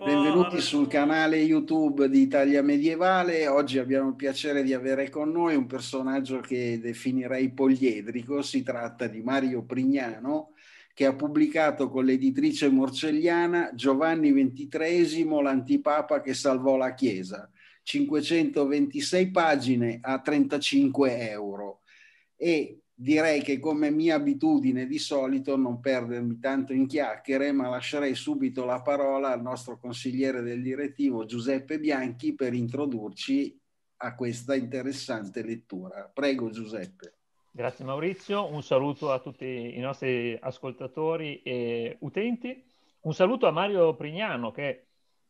Benvenuti sul canale YouTube di Italia Medievale. Oggi abbiamo il piacere di avere con noi un personaggio che definirei poliedrico. Si tratta di Mario Prignano, che ha pubblicato con l'editrice morcelliana Giovanni XXIII, l'antipapa che salvò la Chiesa 526 pagine a 35 euro e direi che come mia abitudine di solito non perdermi tanto in chiacchiere ma lascerei subito la parola al nostro consigliere del direttivo Giuseppe Bianchi per introdurci a questa interessante lettura. Prego Giuseppe. Grazie Maurizio, un saluto a tutti i nostri ascoltatori e utenti, un saluto a Mario Prignano che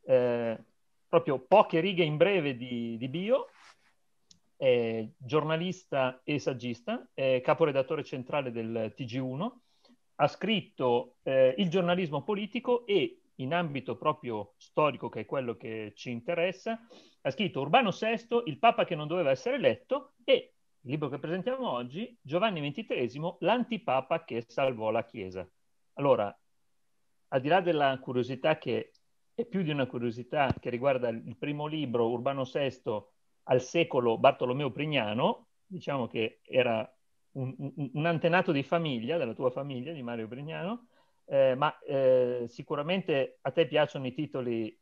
eh, proprio poche righe in breve di, di bio, è giornalista e saggista, è caporedattore centrale del TG1, ha scritto eh, il giornalismo politico e in ambito proprio storico, che è quello che ci interessa, ha scritto Urbano VI, il Papa che non doveva essere eletto e il libro che presentiamo oggi, Giovanni XXIII, l'antipapa che salvò la Chiesa. Allora, al di là della curiosità che è più di una curiosità che riguarda il primo libro, Urbano VI, al secolo Bartolomeo Prignano, diciamo che era un, un, un antenato di famiglia, della tua famiglia, di Mario Prignano, eh, ma eh, sicuramente a te piacciono i titoli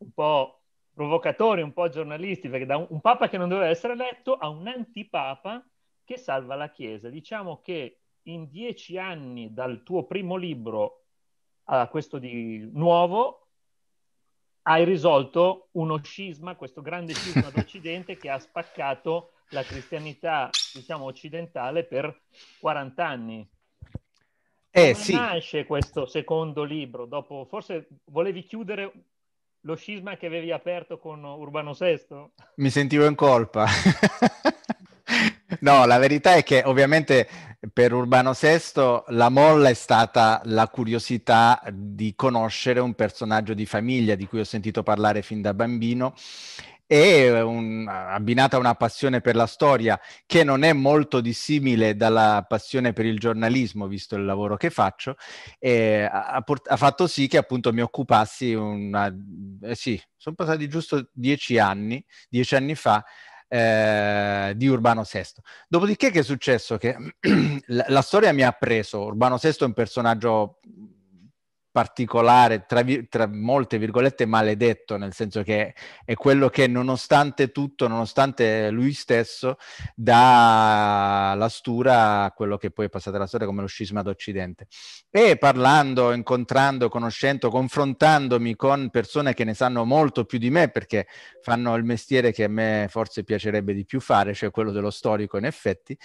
un po' provocatori, un po' giornalisti, perché da un, un papa che non doveva essere letto a un antipapa che salva la Chiesa. Diciamo che in dieci anni dal tuo primo libro a questo di nuovo hai risolto uno scisma, questo grande scisma d'Occidente che ha spaccato la cristianità, diciamo, occidentale per 40 anni. Eh, Come sì. nasce questo secondo libro? Dopo, forse volevi chiudere lo scisma che avevi aperto con Urbano VI? Mi sentivo in colpa. no, la verità è che ovviamente per Urbano VI la molla è stata la curiosità di conoscere un personaggio di famiglia di cui ho sentito parlare fin da bambino e un, abbinata a una passione per la storia che non è molto dissimile dalla passione per il giornalismo, visto il lavoro che faccio, ha, port- ha, fatto sì che appunto mi occupassi, una, eh sì, sono passati giusto dieci anni, dieci anni fa, eh, di Urbano VI. Dopodiché che è successo? Che la, la storia mi ha preso, Urbano VI è un personaggio particolare, tra, tra, molte virgolette, maledetto, nel senso che è quello che nonostante tutto, nonostante lui stesso, dà la stura a quello che poi è passata la storia come lo scisma d'Occidente. E parlando, incontrando, conoscendo, confrontandomi con persone che ne sanno molto più di me, perché fanno il mestiere che a me forse piacerebbe di più fare, cioè quello dello storico in effetti,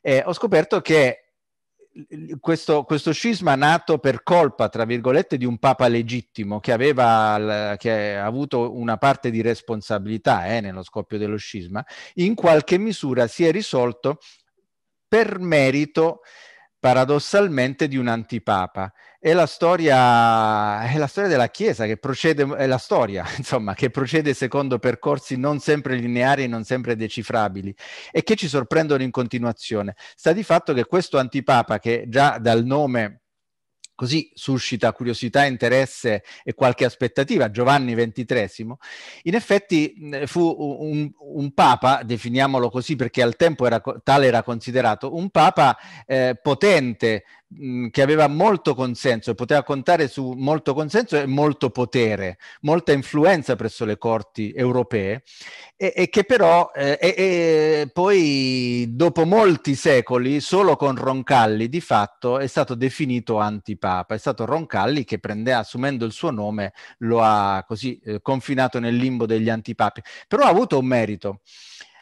eh, ho scoperto che questo, questo, scisma nato per colpa, tra virgolette, di un papa legittimo che aveva che ha avuto una parte di responsabilità eh, nello scoppio dello scisma, in qualche misura si è risolto per merito paradossalmente di un antipapa. È la storia, è la storia della Chiesa che procede, è la storia, insomma, che procede secondo percorsi non sempre lineari e non sempre decifrabili e che ci sorprendono in continuazione. Sta di fatto che questo antipapa, che già dal nome così suscita curiosità, interesse e qualche aspettativa, Giovanni XXIII, in effetti fu un, un papa, definiamolo così perché al tempo era, tale era considerato, un papa eh, potente, che aveva molto consenso e poteva contare su molto consenso e molto potere, molta influenza presso le corti europee e, e che però eh, e, poi dopo molti secoli solo con Roncalli di fatto è stato definito antipapa, è stato Roncalli che prende, assumendo il suo nome lo ha così eh, confinato nel limbo degli antipapi, però ha avuto un merito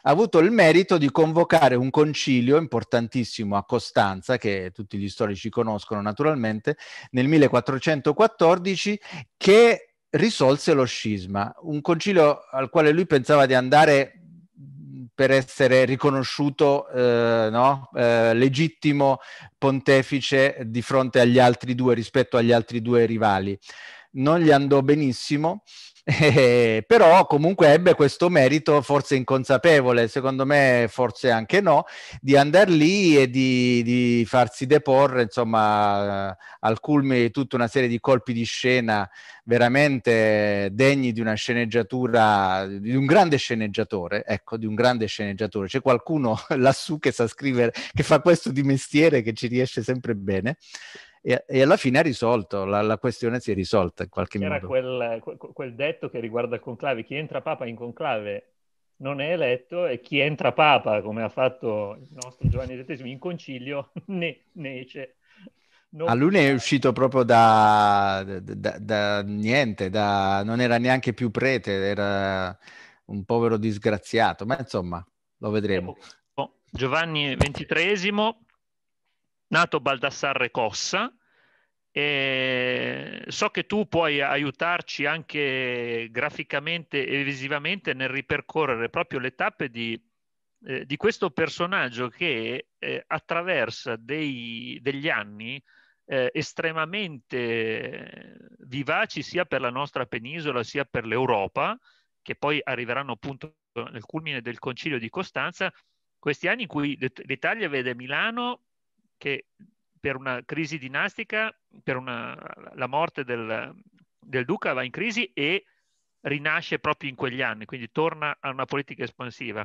ha avuto il merito di convocare un concilio importantissimo a Costanza, che tutti gli storici conoscono naturalmente, nel 1414, che risolse lo scisma, un concilio al quale lui pensava di andare per essere riconosciuto eh, no? eh, legittimo pontefice di fronte agli altri due rispetto agli altri due rivali. Non gli andò benissimo eh, però comunque ebbe questo merito, forse inconsapevole, secondo me forse anche no, di andare lì e di, di farsi deporre, insomma, al culmine di tutta una serie di colpi di scena veramente degni di una sceneggiatura, di un grande sceneggiatore, ecco, di un grande sceneggiatore. C'è qualcuno lassù che sa scrivere, che fa questo di mestiere, che ci riesce sempre bene e, e alla fine ha risolto, la, la, questione si è risolta in qualche C'era modo. Era quel, quel, detto che riguarda il conclave, chi entra papa in conclave non è eletto e chi entra papa, come ha fatto il nostro Giovanni XVII in concilio, ne, ah, ne esce non... A lui è uscito proprio da, da, da, da niente, non era neanche più prete, era un povero disgraziato, ma insomma lo vedremo. Giovanni XXIII nato Baldassarre Cossa. E so che tu puoi aiutarci anche graficamente e visivamente nel ripercorrere proprio le tappe di, eh, di questo personaggio che eh, attraversa dei, degli anni eh, estremamente vivaci sia per la nostra penisola sia per l'Europa, che poi arriveranno appunto nel culmine del concilio di Costanza, questi anni in cui l'Italia vede Milano che per una crisi dinastica, per una, la morte del, del duca va in crisi e rinasce proprio in quegli anni, quindi torna a una politica espansiva.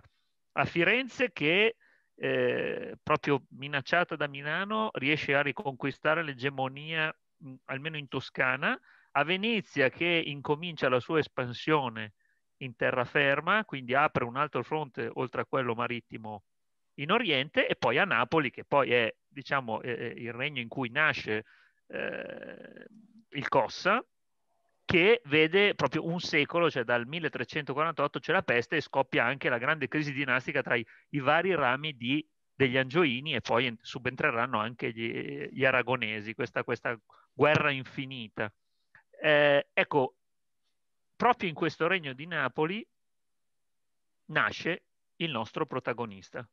A Firenze che eh, proprio minacciata da Milano riesce a riconquistare l'egemonia almeno in Toscana, a Venezia che incomincia la sua espansione in terraferma, quindi apre un altro fronte oltre a quello marittimo in Oriente e poi a Napoli che poi è diciamo, eh, eh, il regno in cui nasce eh, il Cossa, che vede proprio un secolo, cioè dal 1348 c'è la peste e scoppia anche la grande crisi dinastica tra i, i vari rami di, degli Angioini e poi subentreranno anche gli, gli Aragonesi, questa, questa, guerra infinita. Eh, ecco, proprio in questo regno di Napoli nasce il nostro protagonista,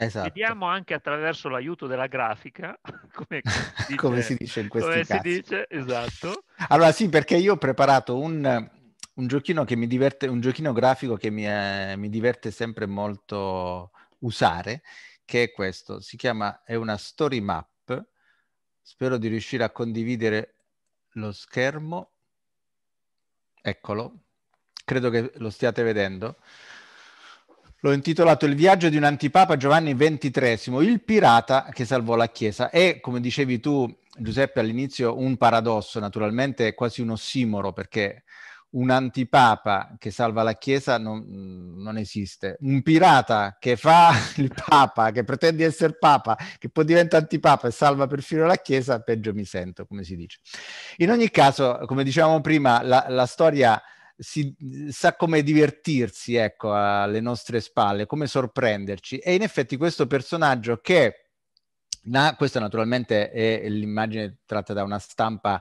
Esatto. Vediamo anche attraverso l'aiuto della grafica, come, dice, come si dice in questi come casi. Si dice, esatto. Allora sì, perché io ho preparato un, un giochino, che mi diverte, un giochino grafico che mi, eh, mi diverte sempre molto usare, che è questo. Si chiama, è una story map. Spero di riuscire a condividere lo schermo. Eccolo. Credo che lo stiate vedendo l'ho intitolato Il viaggio di un antipapa Giovanni XXIII, il pirata che salvò la Chiesa. E come dicevi tu, Giuseppe, all'inizio un paradosso, naturalmente è quasi un ossimoro perché un antipapa che salva la Chiesa non, non, esiste. Un pirata che fa il papa, che pretende essere papa, che poi diventa antipapa e salva perfino la Chiesa, peggio mi sento, come si dice. In ogni caso, come dicevamo prima, la, la storia si, sa come divertirsi ecco, alle nostre spalle, come sorprenderci. E in effetti questo personaggio che... Na, questa naturalmente è l'immagine tratta da una stampa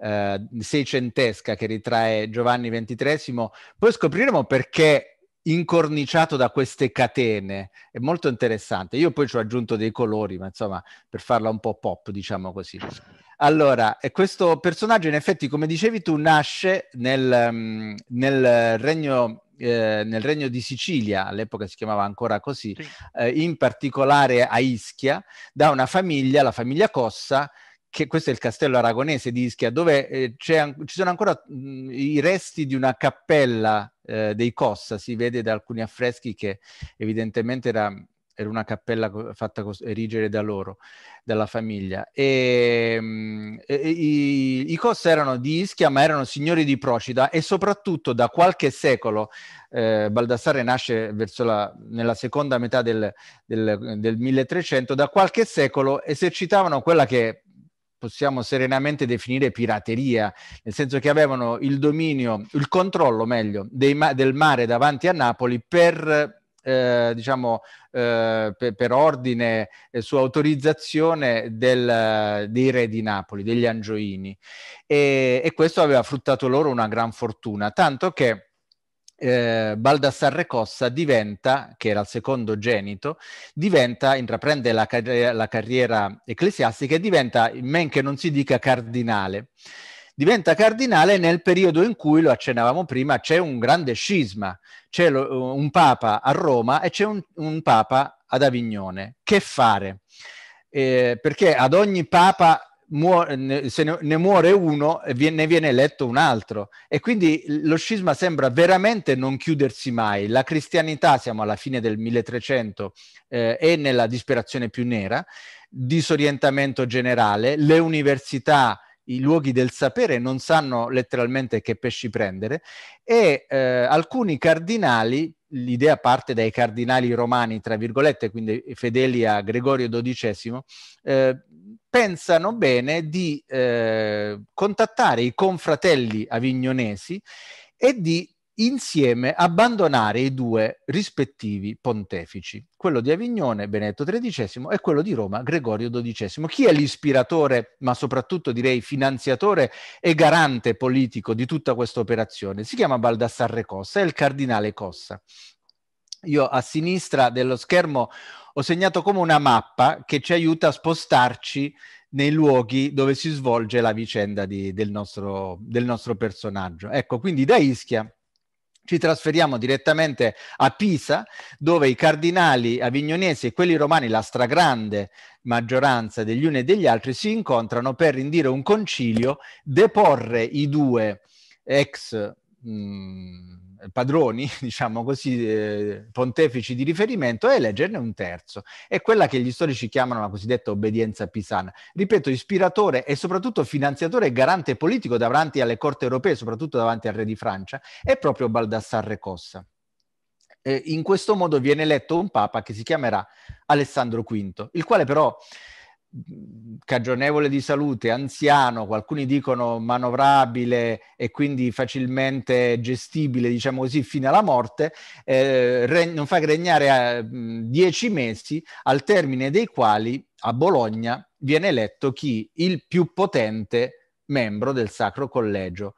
eh, seicentesca che ritrae Giovanni XXIII, poi scopriremo perché incorniciato da queste catene. È molto interessante. Io poi ci ho aggiunto dei colori, ma insomma, per farla un po' pop, diciamo così. Allora, eh, questo personaggio in effetti, come dicevi tu, nasce nel, mm, nel regno eh, nel regno di Sicilia, all'epoca si chiamava ancora così, sì. eh, in particolare a Ischia, da una famiglia, la famiglia Cossa, che questo è il castello aragonese di Ischia, dove eh, an- ci sono ancora mh, mm, i resti di una cappella eh, dei Cossa, si vede da alcuni affreschi che evidentemente era era una cappella fatta cos- erigere da loro, dalla famiglia. Ehm, e, mh, e, i, I Cos erano di Ischia, ma erano signori di Procida e soprattutto da qualche secolo, eh, Baldassarre nasce la, nella seconda metà del, del, del 1300, da qualche secolo esercitavano quella che possiamo serenamente definire pirateria, nel senso che avevano il dominio, il controllo meglio, ma- del mare davanti a Napoli per eh, diciamo, eh, per, per, ordine eh, su autorizzazione del, dei re di Napoli, degli Angioini. E, e questo aveva fruttato loro una gran fortuna, tanto che eh, Baldassarre Cossa diventa, che era il secondo genito, diventa, intraprende la, car- la carriera ecclesiastica e diventa, men che non si dica, cardinale diventa cardinale nel periodo in cui, lo accennavamo prima, c'è un grande scisma, c'è lo, eh, un papa a Roma e c'è un, un papa ad Avignone. Che fare? Eh, perché ad ogni papa se ne, muore uno eh, ne viene eletto un altro e quindi lo scisma sembra veramente non chiudersi mai la cristianità siamo alla fine del 1300 eh, è nella disperazione più nera disorientamento generale le università i luoghi del sapere non sanno letteralmente che pesci prendere e eh, alcuni cardinali, l'idea parte dai cardinali romani, tra virgolette, quindi fedeli a Gregorio XII, eh, pensano bene di eh, contattare i confratelli avignonesi e di insieme abbandonare i due rispettivi pontefici, quello di Avignone Benedetto XIII e quello di Roma Gregorio XII. Chi è l'ispiratore, ma soprattutto direi finanziatore e garante politico di tutta questa operazione? Si chiama Baldassarre Cossa, è il cardinale Cossa. Io a sinistra dello schermo ho segnato come una mappa che ci aiuta a spostarci nei luoghi dove si svolge la vicenda di, del, nostro, del nostro personaggio. Ecco, quindi da Ischia ci trasferiamo direttamente a Pisa, dove i cardinali avignonesi e quelli romani, la stragrande maggioranza degli uni e degli altri, si incontrano per indire un concilio, deporre i due ex mh, mm, padroni, diciamo così, eh, pontefici di riferimento e eleggerne un terzo. È quella che gli storici chiamano la cosiddetta obbedienza pisana. Ripeto, ispiratore e soprattutto finanziatore e garante politico davanti alle corti europee, soprattutto davanti al re di Francia, è proprio Baldassarre Cossa in questo modo viene eletto un papa che si chiamerà Alessandro V, il quale però cagionevole di salute, anziano, alcuni dicono manovrabile e quindi facilmente gestibile, diciamo così, fino alla morte, eh, re- non fa che regnare a, mh, dieci mesi, al termine dei quali a Bologna viene eletto chi? Il più potente membro del Sacro Collegio.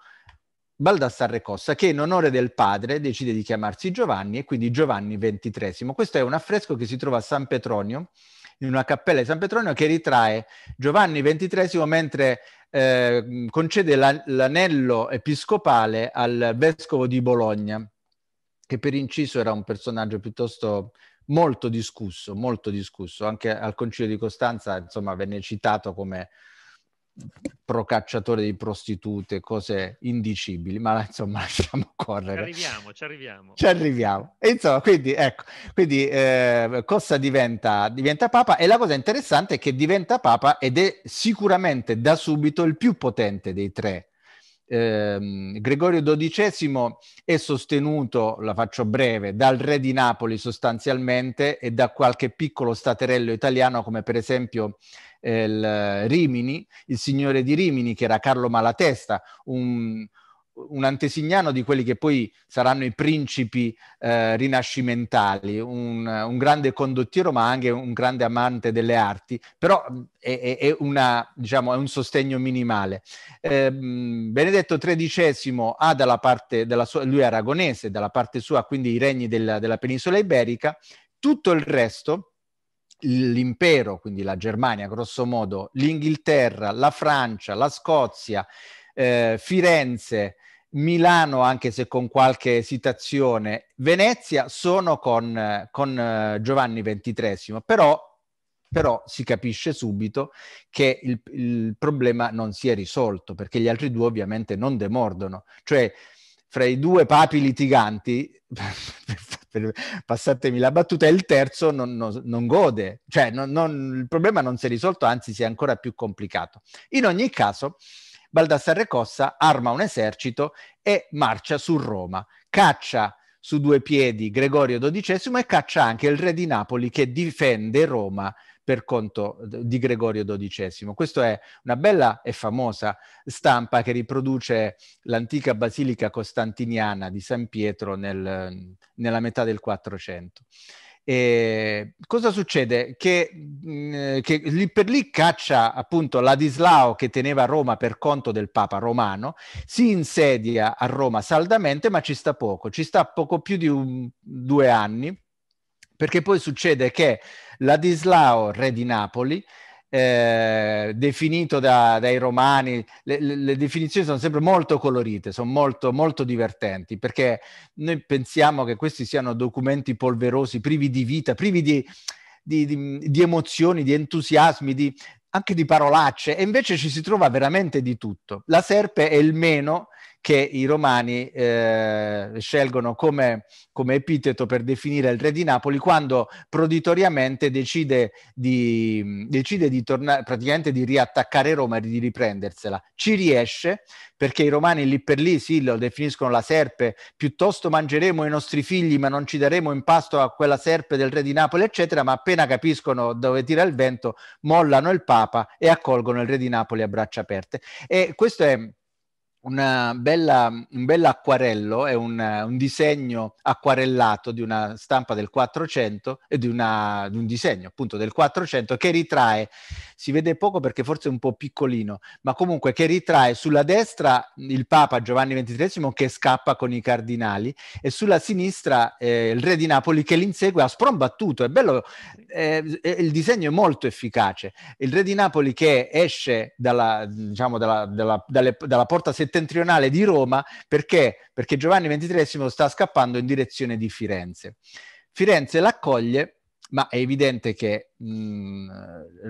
Baldassarre Cossa, che in onore del padre decide di chiamarsi Giovanni e quindi Giovanni XXIII. Questo è un affresco che si trova a San Petronio, in una cappella di San Petronio che ritrae Giovanni XXIII mentre eh, concede la, l'anello episcopale al vescovo di Bologna, che per inciso era un personaggio piuttosto molto discusso, molto discusso, anche al Concilio di Costanza, insomma, venne citato come procacciatore di prostitute, cose indicibili, ma insomma lasciamo correre. Ci arriviamo, ci arriviamo. Ci arriviamo. E, insomma, quindi ecco, quindi eh, Costa diventa, diventa papa e la cosa interessante è che diventa papa ed è sicuramente da subito il più potente dei tre. Eh, Gregorio XII è sostenuto, la faccio breve, dal re di Napoli sostanzialmente e da qualche piccolo staterello italiano come per esempio il eh, Rimini, il signore di Rimini che era Carlo Malatesta, un, un antesignano di quelli che poi saranno i principi eh, rinascimentali, un, un, grande condottiero ma anche un grande amante delle arti, però mm, è, è, una, diciamo, è un sostegno minimale. Eh, Benedetto XIII ha dalla parte della sua, lui è aragonese, dalla parte sua quindi i regni della, della penisola iberica, tutto il resto l'impero, quindi la Germania grosso modo, l'Inghilterra, la Francia, la Scozia, eh, Firenze, Milano, anche se con qualche esitazione, Venezia sono con, con eh, Giovanni XXIII, però, però, si capisce subito che il, il problema non si è risolto, perché gli altri due ovviamente non demordono, cioè fra i due papi litiganti, per, passatemi la battuta, e il terzo non, non, non gode, cioè non, il problema non si è risolto, anzi si è ancora più complicato. In ogni caso, Baldassarre Cossa arma un esercito e marcia su Roma, caccia su due piedi Gregorio XII e caccia anche il re di Napoli che difende Roma per conto di Gregorio XII. Questa è una bella e famosa stampa che riproduce l'antica basilica costantiniana di San Pietro nel, nella metà del 400. E cosa succede? Che, che, lì per lì caccia appunto Ladislao che teneva Roma per conto del Papa romano, si insedia a Roma saldamente, ma ci sta poco, ci sta poco più di un, due anni perché poi succede che Ladislao, re di Napoli, eh, definito da, dai romani, le, le, le, definizioni sono sempre molto colorite, sono molto, molto divertenti, perché noi pensiamo che questi siano documenti polverosi, privi di vita, privi di, di, di, di emozioni, di entusiasmi, di, anche di parolacce, e invece ci si trova veramente di tutto. La serpe è il meno che i romani eh, scelgono come, come, epiteto per definire il re di Napoli quando proditoriamente decide di, decide di tornare, praticamente di riattaccare Roma e di riprendersela. Ci riesce perché i romani lì per lì sì, lo definiscono la serpe, piuttosto mangeremo i nostri figli ma non ci daremo in pasto a quella serpe del re di Napoli, eccetera, ma appena capiscono dove tira il vento, mollano il Papa e accolgono il re di Napoli a braccia aperte. E questo è bella, un bel acquarello, è un, un, disegno acquarellato di una stampa del 400 e di, di un disegno appunto del 400 che ritrae, si vede poco perché forse è un po' piccolino, ma comunque che ritrae sulla destra il Papa Giovanni XXIII che scappa con i cardinali e sulla sinistra eh, il re di Napoli che l'insegue a sprombattuto, è bello, eh, il disegno è molto efficace, il re di Napoli che esce dalla, diciamo, dalla, dalla, dalle, dalla porta settentrionale settentrionale di Roma perché? Perché Giovanni XXIII sta scappando in direzione di Firenze. Firenze l'accoglie, ma è evidente che mh, mm,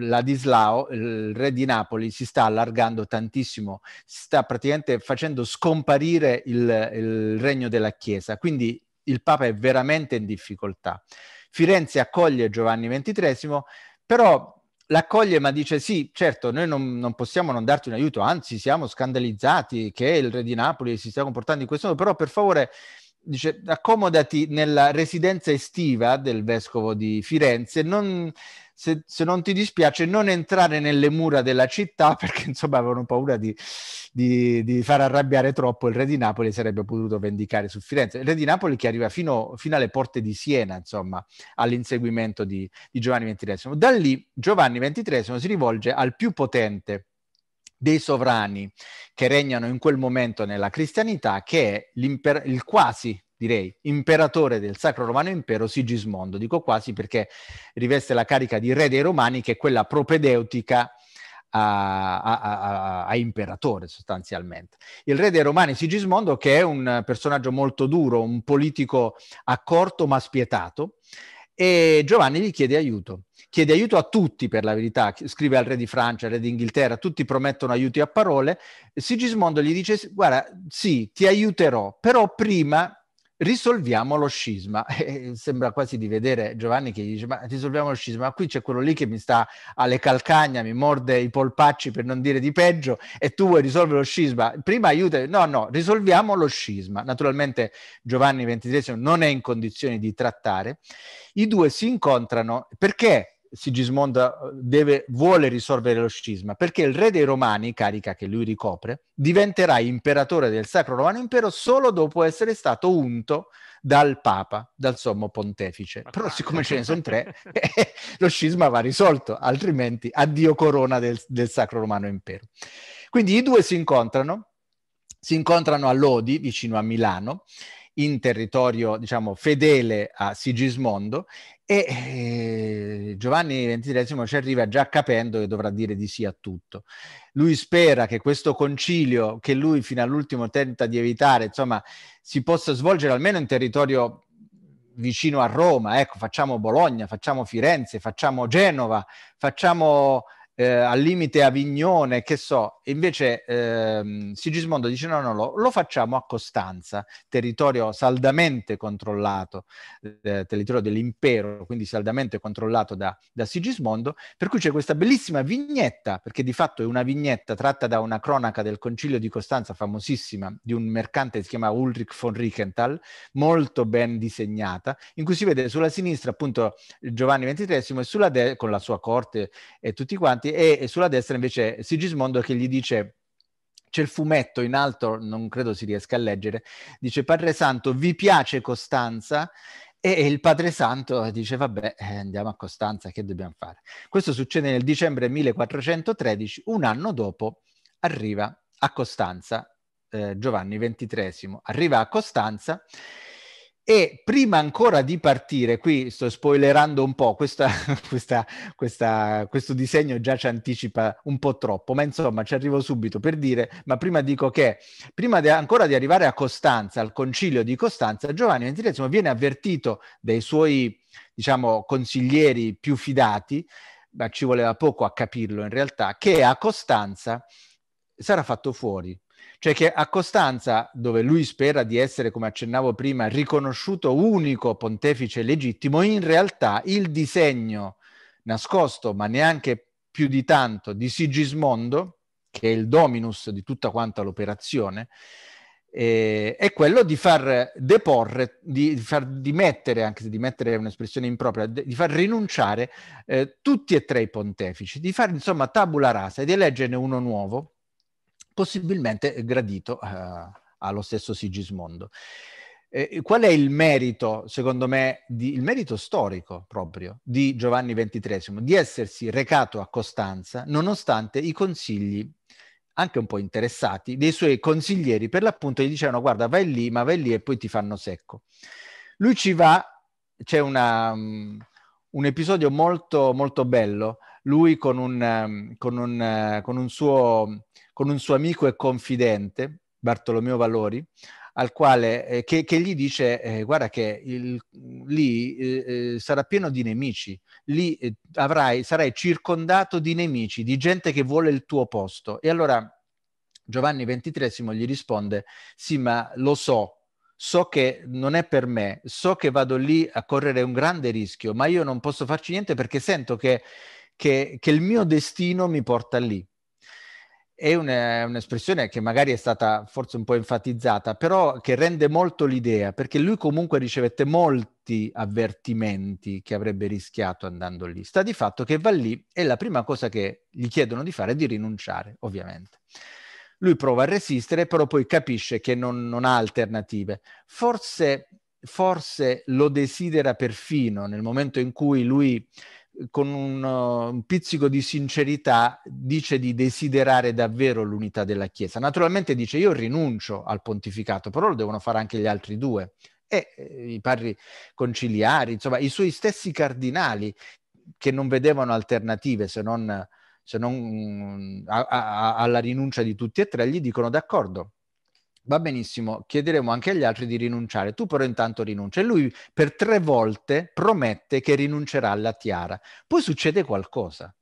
Ladislao, il re di Napoli, si sta allargando tantissimo, si sta praticamente facendo scomparire il, il regno della Chiesa, quindi il Papa è veramente in difficoltà. Firenze accoglie Giovanni XXIII, però l'accoglie ma dice sì, certo, noi non, non, possiamo non darti un aiuto, anzi siamo scandalizzati che il re di Napoli si stia comportando in questo modo, però per favore dice accomodati nella residenza estiva del vescovo di Firenze, non, se, se, non ti dispiace, non entrare nelle mura della città perché insomma avevano paura di, di, di, far arrabbiare troppo il re di Napoli sarebbe potuto vendicare su Firenze. Il re di Napoli che arriva fino, fino alle porte di Siena, insomma, all'inseguimento di, di Giovanni XXIII. Da lì Giovanni XXIII si rivolge al più potente dei sovrani che regnano in quel momento nella cristianità, che è il quasi direi, imperatore del Sacro Romano Impero Sigismondo. Dico quasi perché riveste la carica di re dei Romani, che è quella propedeutica a, a, a, a, imperatore sostanzialmente. Il re dei Romani Sigismondo, che è un personaggio molto duro, un politico accorto ma spietato, e Giovanni gli chiede aiuto. Chiede aiuto a tutti, per la verità, scrive al re di Francia, al re d'Inghilterra, tutti promettono aiuti a parole. Sigismondo gli dice, guarda, sì, ti aiuterò, però prima risolviamo lo scisma. E eh, sembra quasi di vedere Giovanni che gli dice: Ma risolviamo lo scisma, qui c'è quello lì che mi sta alle calcagna, mi morde i polpacci per non dire di peggio, e tu vuoi risolvere lo scisma. Prima aiuta, no, no, risolviamo lo scisma. Naturalmente Giovanni XXIII non è in condizioni di trattare. I due si incontrano perché Sigismondo eh, deve, vuole risolvere lo scisma, perché il re dei Romani, carica che lui ricopre, diventerà imperatore del Sacro Romano Impero solo dopo essere stato unto dal Papa, dal Sommo Pontefice. Ma Però siccome ce ne sono tre, eh, lo scisma va risolto, altrimenti addio corona del, del Sacro Romano Impero. Quindi i due si incontrano, si incontrano a Lodi, vicino a Milano, in territorio, diciamo, fedele a Sigismondo e eh, Giovanni XXIII ci arriva già capendo che dovrà dire di sì a tutto. Lui spera che questo concilio, che lui fino all'ultimo tenta di evitare, insomma, si possa svolgere almeno in territorio vicino a Roma, ecco, facciamo Bologna, facciamo Firenze, facciamo Genova, facciamo eh, al limite Avignone, che so, invece ehm, Sigismondo dice no, no, lo, lo, facciamo a Costanza, territorio saldamente controllato, eh, territorio dell'impero, quindi saldamente controllato da, da, Sigismondo, per cui c'è questa bellissima vignetta, perché di fatto è una vignetta tratta da una cronaca del concilio di Costanza famosissima, di un mercante che si chiama Ulrich von Riechenthal, molto ben disegnata, in cui si vede sulla sinistra appunto Giovanni XXIII e sulla de- con la sua corte e tutti quanti, infatti, e, e sulla destra invece Sigismondo che gli dice c'è il fumetto in alto, non credo si riesca a leggere, dice Padre Santo, vi piace Costanza? E il Padre Santo dice, vabbè, eh, andiamo a Costanza, che dobbiamo fare? Questo succede nel dicembre 1413, un anno dopo arriva a Costanza eh, Giovanni XXIII, arriva a Costanza e prima ancora di partire, qui sto spoilerando un po', questa, questa, questa, questo disegno già ci anticipa un po' troppo, ma insomma ci arrivo subito per dire, ma prima dico che prima de, ancora di arrivare a Costanza, al concilio di Costanza, Giovanni XXIII viene avvertito dai suoi, diciamo, consiglieri più fidati, ma ci voleva poco a capirlo in realtà, che a Costanza sarà fatto fuori cioè che a Costanza, dove lui spera di essere, come accennavo prima, riconosciuto unico pontefice legittimo, in realtà il disegno nascosto, ma neanche più di tanto, di Sigismondo, che è il dominus di tutta quanta l'operazione, eh, è quello di far deporre, di far dimettere, anche se dimettere è un'espressione impropria, di far rinunciare eh, tutti e tre i pontefici, di fare insomma tabula rasa e di eleggerne uno nuovo possibilmente gradito eh, allo stesso Sigismondo. Eh, qual è il merito, secondo me, di, il merito storico proprio di Giovanni XXIII? Di essersi recato a Costanza nonostante i consigli anche un po' interessati dei suoi consiglieri per l'appunto gli dicevano guarda vai lì ma vai lì e poi ti fanno secco lui ci va c'è una, um, un episodio molto molto bello lui con un, um, con un, uh, con un suo con un suo amico e confidente, Bartolomeo Valori, al quale, eh, che, che, gli dice, eh, guarda che il, lì eh, eh sarà pieno di nemici, lì eh, avrai, sarai circondato di nemici, di gente che vuole il tuo posto. E allora Giovanni XXIII gli risponde, sì ma lo so, so che non è per me, so che vado lì a correre un grande rischio, ma io non posso farci niente perché sento che, che, che il mio destino mi porta lì è un'espressione che magari è stata forse un po' enfatizzata, però che rende molto l'idea, perché lui comunque ricevette molti avvertimenti che avrebbe rischiato andando lì. Sta di fatto che va lì e la prima cosa che gli chiedono di fare è di rinunciare, ovviamente. Lui prova a resistere, però poi capisce che non, non ha alternative. Forse, forse lo desidera perfino nel momento in cui lui con un, uh, un, pizzico di sincerità dice di desiderare davvero l'unità della Chiesa. Naturalmente dice io rinuncio al pontificato, però lo devono fare anche gli altri due. E eh, i parri conciliari, insomma, i suoi stessi cardinali che non vedevano alternative se non, se non mm, a, a, alla rinuncia di tutti e tre, gli dicono d'accordo, va benissimo, chiederemo anche agli altri di rinunciare, tu però intanto rinuncia. E lui per tre volte promette che rinuncerà alla tiara. Poi succede qualcosa.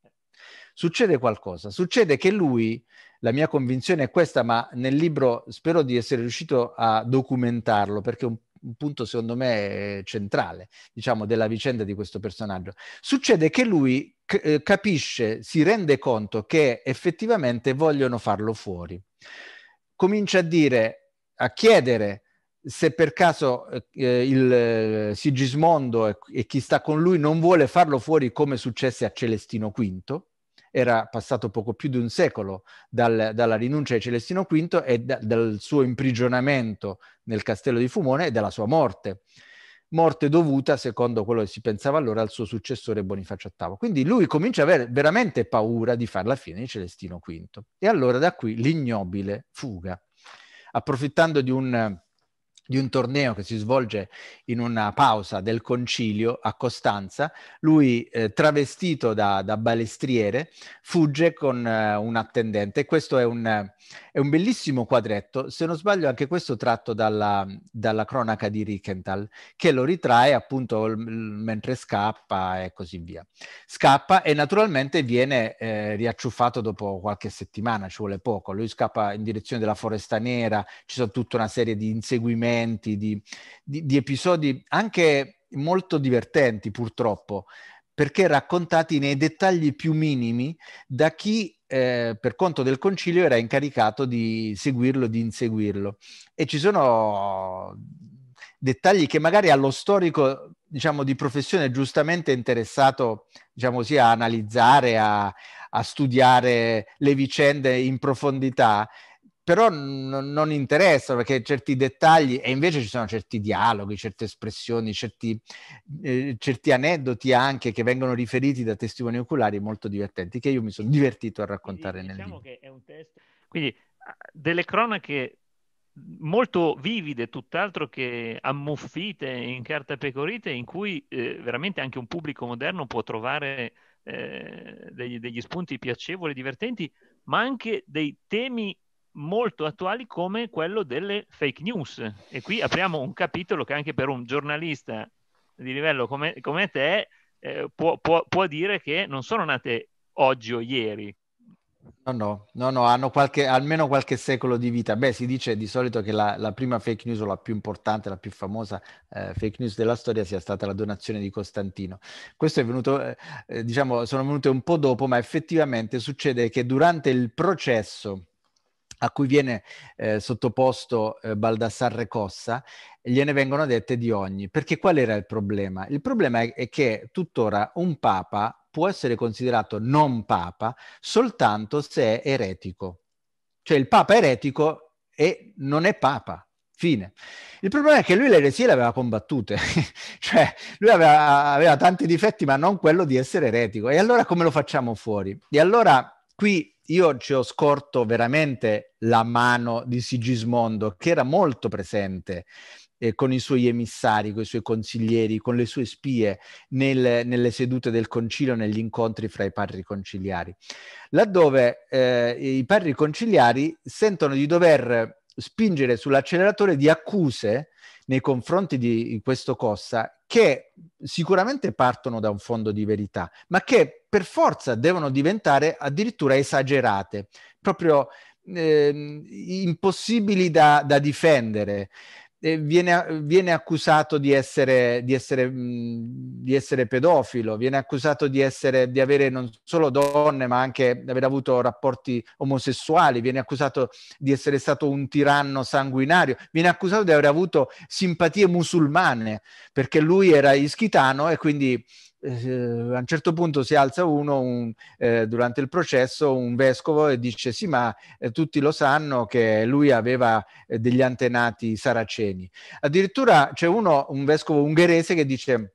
Succede qualcosa, succede che lui, la mia convinzione è questa, ma nel libro spero di essere riuscito a documentarlo perché è un un punto secondo me centrale, diciamo, della vicenda di questo personaggio. Succede che lui c- eh, capisce, si rende conto che effettivamente vogliono farlo fuori comincia a dire, a chiedere se per caso eh, eh, il eh, Sigismondo e, e, chi sta con lui non vuole farlo fuori come successe a Celestino V, era passato poco più di un secolo dal, dalla rinuncia di Celestino V e da, dal suo imprigionamento nel castello di Fumone e dalla sua morte morte dovuta, secondo quello che si pensava allora, al suo successore Bonifacio VIII. Quindi lui comincia a avere veramente paura di fare la fine di Celestino V. E allora da qui l'ignobile fuga, approfittando di un di un torneo che si svolge in una pausa del concilio a Costanza, lui eh, travestito da, da, balestriere fugge con eh, un attendente. Questo è un, è un, bellissimo quadretto, se non sbaglio anche questo tratto dalla, dalla cronaca di Rickenthal, che lo ritrae appunto l- mentre scappa e così via. Scappa e naturalmente viene eh, riacciuffato dopo qualche settimana, ci vuole poco. Lui scappa in direzione della Foresta Nera, ci sono tutta una serie di inseguimenti momenti, di, di, di episodi anche molto divertenti purtroppo, perché raccontati nei dettagli più minimi da chi eh, per conto del concilio era incaricato di seguirlo, di inseguirlo. E ci sono dettagli che magari allo storico diciamo, di professione giustamente interessato diciamo così, a analizzare, a, a studiare le vicende in profondità, però n- non interessa perché certi dettagli e invece ci sono certi dialoghi, certe espressioni, certi, eh, certi, aneddoti anche che vengono riferiti da testimoni oculari molto divertenti che io mi sono divertito a raccontare Quindi, diciamo Che è un Testo... Quindi ah, delle cronache molto vivide, tutt'altro che ammuffite in carta pecorite, in cui eh, veramente anche un pubblico moderno può trovare eh, degli, degli spunti piacevoli, divertenti, ma anche dei temi molto attuali come quello delle fake news. E qui apriamo un capitolo che anche per un giornalista di livello come, come te eh, può, può, può dire che non sono nate oggi o ieri, No, no, no, no, hanno qualche, almeno qualche secolo di vita. Beh, si dice di solito che la, la prima fake news, o la più importante, la più famosa eh, fake news della storia sia stata la donazione di Costantino. Questo è venuto, eh, eh diciamo, sono venute un po' dopo, ma effettivamente succede che durante il processo a cui viene eh, sottoposto eh, Baldassarre Cossa, gliene vengono dette di ogni. Perché qual era il problema? Il problema è, è che tuttora un papa può essere considerato non papa soltanto se è eretico. Cioè il papa eretico e non è papa, Fine. Il problema è che lui le eresie le aveva combattute, cioè lui aveva, aveva, tanti difetti ma non quello di essere eretico. E allora come lo facciamo fuori? E allora qui io ci ho scorto veramente la mano di Sigismondo, che era molto presente eh, con i suoi emissari, con i suoi consiglieri, con le sue spie nel, nelle sedute del concilio, negli incontri fra i padri conciliari, laddove eh, i padri conciliari sentono di dover spingere sull'acceleratore di accuse nei confronti di questo Costa che sicuramente partono da un fondo di verità, ma che per forza devono diventare addirittura esagerate, proprio eh, impossibili da, da difendere eh, viene, viene, accusato di essere, di, essere, di essere, pedofilo, viene accusato di, essere, di avere non solo donne ma anche di aver avuto rapporti omosessuali, viene accusato di essere stato un tiranno sanguinario, viene accusato di aver avuto simpatie musulmane perché lui era ischitano e quindi eh, a un certo punto si alza uno un, eh, durante il processo, un vescovo, e dice sì, ma eh, tutti lo sanno che lui aveva eh, degli antenati saraceni. Addirittura c'è uno, un vescovo ungherese, che dice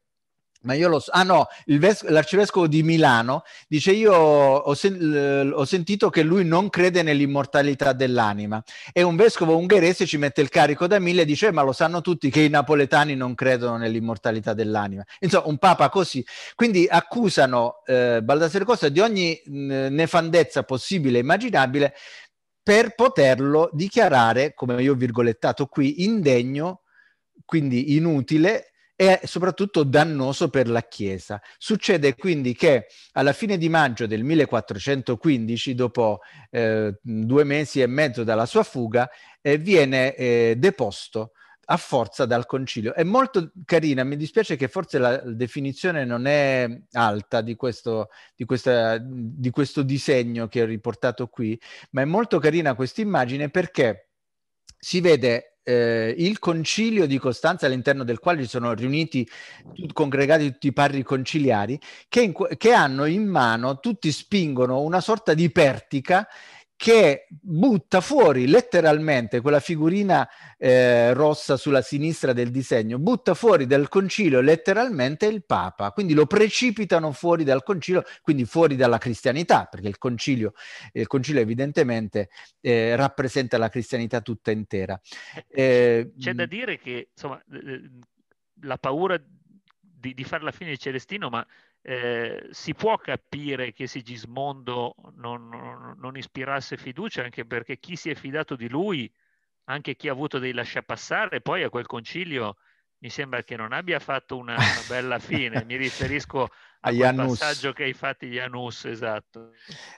ma io lo so, ah no, ves- l'arcivescovo di Milano dice io ho, sen- ho, sentito che lui non crede nell'immortalità dell'anima e un vescovo ungherese ci mette il carico da mille e dice eh, ma lo sanno tutti che i napoletani non credono nell'immortalità dell'anima, insomma un papa così, quindi accusano eh, Baldassare Costa di ogni mh, nefandezza possibile e immaginabile per poterlo dichiarare, come io ho virgolettato qui, indegno, quindi inutile è soprattutto dannoso per la Chiesa. Succede quindi che alla fine di maggio del 1415, dopo eh, due mesi e mezzo dalla sua fuga, eh, viene eh, deposto a forza dal concilio. È molto carina, mi dispiace che forse la definizione non è alta di questo, di questa, di questo disegno che ho riportato qui, ma è molto carina questa immagine perché si vede eh, il concilio di Costanza all'interno del quale si sono riuniti, congregati tutti i parri conciliari, che, in, che hanno in mano, tutti spingono una sorta di pertica che butta fuori letteralmente quella figurina eh, rossa sulla sinistra del disegno, butta fuori dal concilio letteralmente il Papa, quindi lo precipitano fuori dal concilio, quindi fuori dalla cristianità, perché il concilio, il concilio evidentemente eh, rappresenta la cristianità tutta intera. Eh, C'è eh, da dire che insomma, eh, eh, la paura di, di fare la fine di Celestino, ma eh, si può capire che Sigismondo non, non, non, ispirasse fiducia anche perché chi si è fidato di lui, anche chi ha avuto dei lasciapassare, poi a quel concilio mi sembra che non abbia fatto una, una bella fine. Mi riferisco a Janus. Il passaggio che hai fatto Janus, esatto.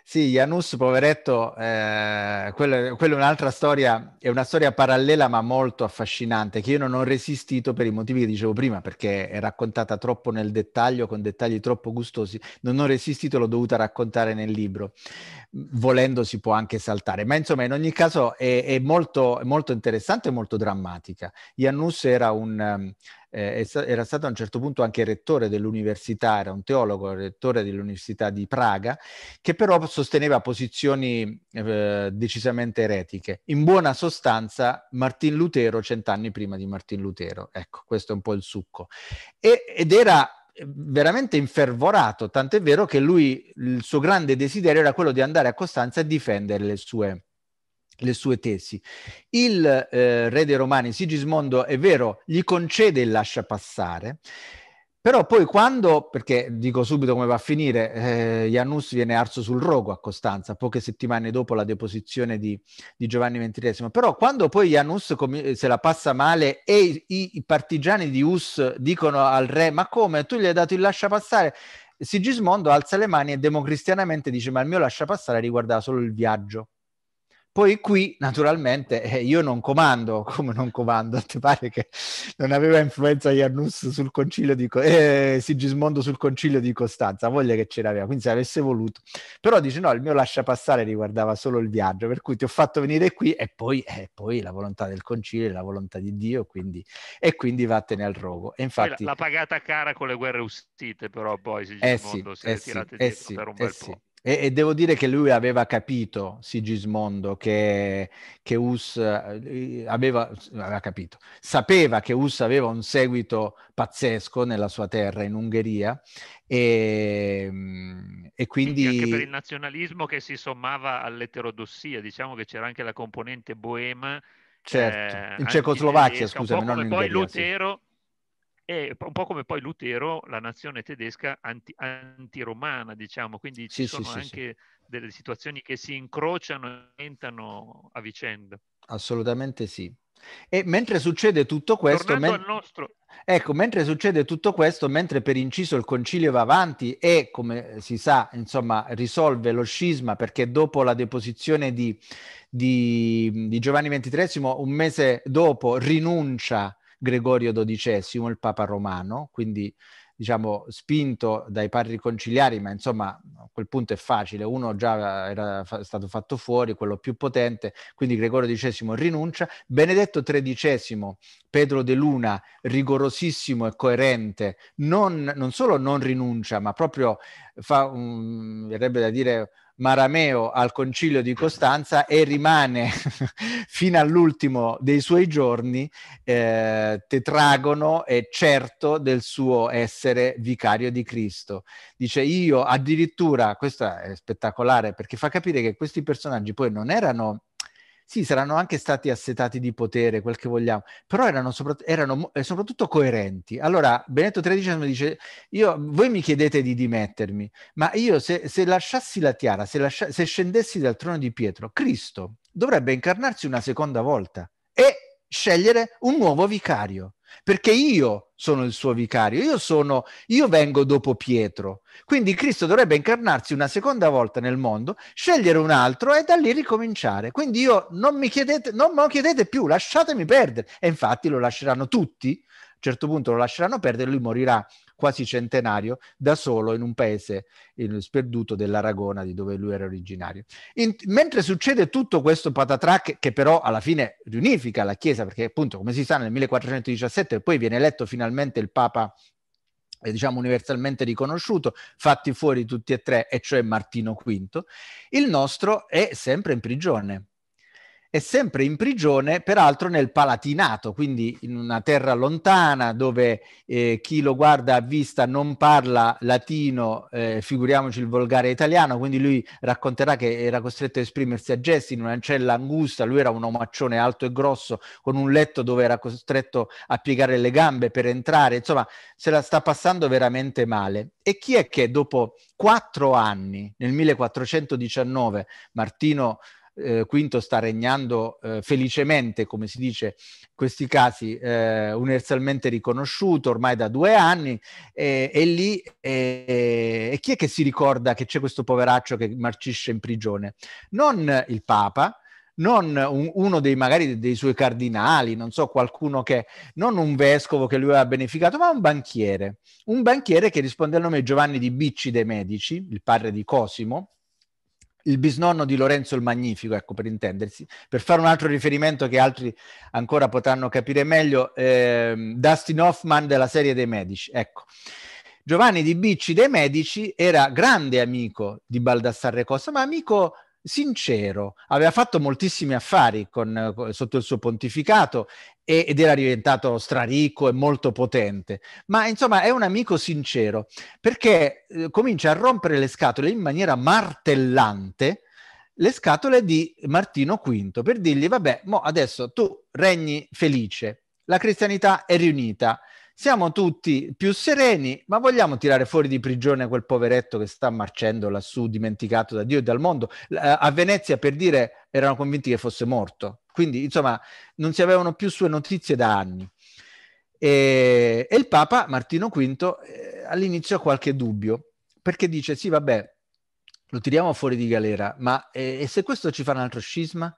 Sì, Janus, poveretto, eh, quella, è un'altra storia, è una storia parallela ma molto affascinante, che io non ho resistito per i motivi che dicevo prima, perché è raccontata troppo nel dettaglio, con dettagli troppo gustosi, non ho resistito, l'ho dovuta raccontare nel libro. Volendo si può anche saltare, ma insomma in ogni caso è, è molto, molto interessante e molto drammatica. Janus era un eh, era stato a un certo punto anche rettore dell'università, era un teologo, rettore dell'università di Praga, che però sosteneva posizioni eh, decisamente eretiche. In buona sostanza Martin Lutero cent'anni prima di Martin Lutero, ecco, questo è un po' il succo. E, ed era eh, veramente infervorato, tant'è vero che lui, il suo grande desiderio era quello di andare a Costanza e difendere le sue le sue tesi. Il eh, re dei Romani, Sigismondo, è vero, gli concede il lascia passare, però poi quando, perché dico subito come va a finire, eh, Janus viene arso sul rogo a Costanza, poche settimane dopo la deposizione di, di Giovanni XXIII, però quando poi Janus com- se la passa male e i, i partigiani di Us dicono al re, ma come, tu gli hai dato il lascia passare? Sigismondo alza le mani e democristianamente dice, ma il mio lascia passare riguardava solo il viaggio poi qui, naturalmente, eh, io non comando, come non comando, a te pare che non aveva influenza Iannus sul concilio di, eh, Sigismondo sul concilio di Costanza, voglia che ce l'aveva, quindi se avesse voluto. Però dice no, il mio lascia passare riguardava solo il viaggio, per cui ti ho fatto venire qui e poi, eh, poi la volontà del concilio, la volontà di Dio, quindi, e quindi vattene al rogo. E infatti, la pagata cara con le guerre ustite, però poi Sigismondo eh sì, si è eh sì, tirato eh per un eh bel po'. E, e, devo dire che lui aveva capito, Sigismondo, che, che Us eh, aveva, aveva, capito, sapeva che Us aveva un seguito pazzesco nella sua terra, in Ungheria, ehm, e, e quindi... Anche per il nazionalismo che si sommava all'eterodossia, diciamo che c'era anche la componente boema. Certo, eh, in Cecoslovacchia, scusami, non in Ungheria. Poi Lutero... Sì è un po' come poi Lutero, la nazione tedesca anti, antiromana, diciamo, quindi ci sì, sono sì, anche sì. delle situazioni che si incrociano e aumentano a vicenda. Assolutamente sì. E mentre succede tutto questo, men- nostro... ecco, mentre succede tutto questo, mentre per inciso il concilio va avanti e come si sa, insomma, risolve lo scisma perché dopo la deposizione di, di, di Giovanni XXIII, un mese dopo rinuncia Gregorio XII, il Papa romano, quindi diciamo, spinto dai padri conciliari, ma insomma a quel punto è facile, uno già era fa- stato fatto fuori, quello più potente, quindi Gregorio XII rinuncia, Benedetto XIII, Pedro de Luna, rigorosissimo e coerente, non, non solo non rinuncia, ma proprio fa, um, verrebbe da dire, Marameo al concilio di Costanza e rimane fino all'ultimo dei suoi giorni eh, tetragono e certo del suo essere vicario di Cristo. Dice io addirittura, questo è spettacolare perché fa capire che questi personaggi poi non erano sì, saranno anche stati assetati di potere, quel che vogliamo, però erano, soprat- erano soprattutto coerenti. Allora, Benetto XIII dice, io, voi mi chiedete di dimettermi, ma io se, se lasciassi la tiara, se, lascia- se scendessi dal trono di Pietro, Cristo dovrebbe incarnarsi una seconda volta e scegliere un nuovo vicario, perché io sono il suo vicario, io, sono, io vengo dopo Pietro. Quindi Cristo dovrebbe incarnarsi una seconda volta nel mondo, scegliere un altro e da lì ricominciare. Quindi io non mi chiedete, non me lo chiedete più, lasciatemi perdere. E infatti lo lasceranno tutti, a un certo punto lo lasceranno perdere, lui morirà quasi centenario, da solo in un paese in, sperduto dell'Aragona di dove lui era originario. In, mentre succede tutto questo patatrac che però alla fine riunifica la Chiesa, perché appunto, come si sa, nel 1417 poi viene eletto finalmente il Papa eh, diciamo universalmente riconosciuto, fatti fuori tutti e tre, e cioè Martino V, il nostro è sempre in prigione è sempre in prigione, peraltro nel Palatinato, quindi in una terra lontana dove eh, chi lo guarda a vista non parla latino, eh, figuriamoci il volgare italiano, quindi lui racconterà che era costretto a esprimersi a gesti in una cella angusta, lui era un omaccione alto e grosso con un letto dove era costretto a piegare le gambe per entrare, insomma se la sta passando veramente male. E chi è che dopo quattro anni, nel 1419, Martino eh, Quinto sta regnando eh, felicemente, come si dice in questi casi, eh, universalmente riconosciuto ormai da due anni, e, e lì e chi è che si ricorda che c'è questo poveraccio che marcisce in prigione? Non il Papa, non un, uno dei magari dei suoi cardinali, non so, qualcuno che non un vescovo che lui aveva beneficato, ma un banchiere, un banchiere che risponde al nome Giovanni di Bicci de Medici, il padre di Cosimo, il bisnonno di Lorenzo il Magnifico, ecco per intendersi, per fare un altro riferimento che altri ancora potranno capire meglio, eh, Dustin Hoffman della serie dei Medici, ecco. Giovanni di Bicci dei Medici era grande amico di Baldassarre Costa, ma amico sincero, aveva fatto moltissimi affari con, sotto il suo pontificato ed era diventato straricco e molto potente, ma insomma è un amico sincero perché eh, comincia a rompere le scatole in maniera martellante le scatole di Martino V per dirgli vabbè, mo adesso tu regni felice, la cristianità è riunita, siamo tutti più sereni, ma vogliamo tirare fuori di prigione quel poveretto che sta marcendo lassù, dimenticato da Dio e dal mondo. Eh, a Venezia, per dire, erano convinti che fosse morto. Quindi, insomma, non si avevano più sue notizie da anni. E, e il Papa Martino V eh, all'inizio ha qualche dubbio, perché dice, sì, vabbè, lo tiriamo fuori di galera, ma eh, e se questo ci fa un altro scisma?